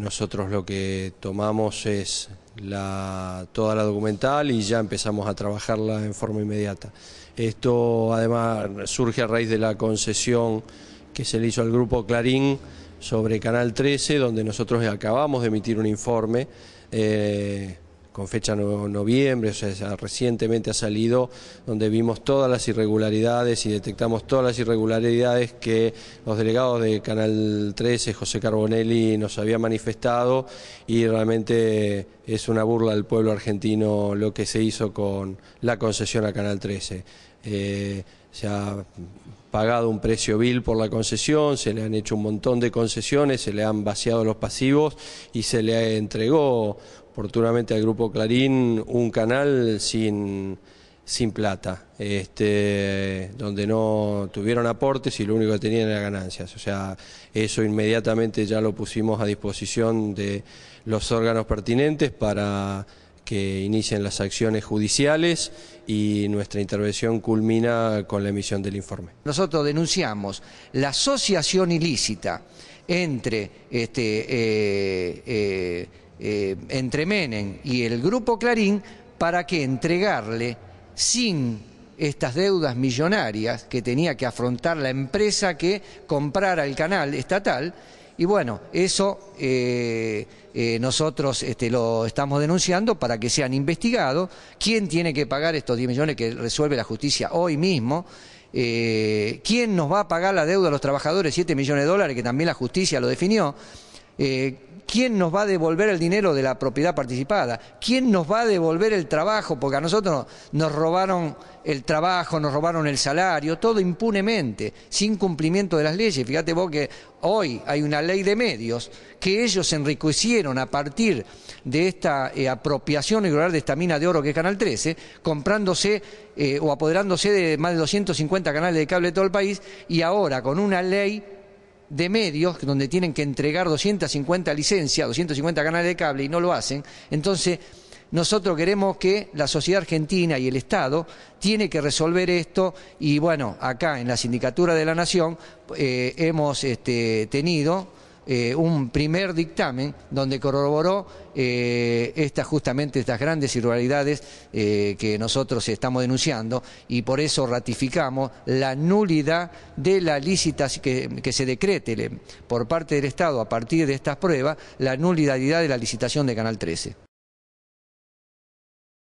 Nosotros lo que tomamos es la, toda la documental y ya empezamos a trabajarla en forma inmediata. Esto además surge a raíz de la concesión que se le hizo al grupo Clarín sobre Canal 13, donde nosotros acabamos de emitir un informe. Eh, con fecha noviembre, o sea, recientemente ha salido, donde vimos todas las irregularidades y detectamos todas las irregularidades que los delegados de Canal 13, José Carbonelli, nos había manifestado y realmente es una burla del pueblo argentino lo que se hizo con la concesión a Canal 13 se ha pagado un precio vil por la concesión, se le han hecho un montón de concesiones, se le han vaciado los pasivos y se le entregó oportunamente al Grupo Clarín un canal sin, sin plata, este, donde no tuvieron aportes y lo único que tenían era ganancias. O sea, eso inmediatamente ya lo pusimos a disposición de los órganos pertinentes para que inicien las acciones judiciales y nuestra intervención culmina con la emisión del informe. Nosotros denunciamos la asociación ilícita entre, este, eh, eh, eh, entre Menem y el grupo Clarín para que entregarle sin estas deudas millonarias que tenía que afrontar la empresa que comprara el canal estatal y bueno, eso eh, eh, nosotros este, lo estamos denunciando para que sean investigados. ¿Quién tiene que pagar estos 10 millones que resuelve la justicia hoy mismo? Eh, ¿Quién nos va a pagar la deuda a los trabajadores? 7 millones de dólares, que también la justicia lo definió. Eh, ¿Quién nos va a devolver el dinero de la propiedad participada? ¿Quién nos va a devolver el trabajo? Porque a nosotros nos robaron el trabajo, nos robaron el salario, todo impunemente, sin cumplimiento de las leyes. Fíjate vos que hoy hay una ley de medios que ellos enriquecieron a partir de esta eh, apropiación irregular de esta mina de oro que es Canal 13, comprándose eh, o apoderándose de más de 250 canales de cable de todo el país y ahora con una ley de medios, donde tienen que entregar 250 licencias, 250 canales de cable y no lo hacen, entonces nosotros queremos que la sociedad argentina y el Estado tiene que resolver esto y bueno, acá en la Sindicatura de la Nación eh, hemos este, tenido eh, un primer dictamen donde corroboró eh, estas, justamente estas grandes irregularidades eh, que nosotros estamos denunciando y por eso ratificamos la nulidad de la licitación, que, que, se decrete por parte del Estado a partir de estas pruebas, la nulidad de la licitación de Canal 13.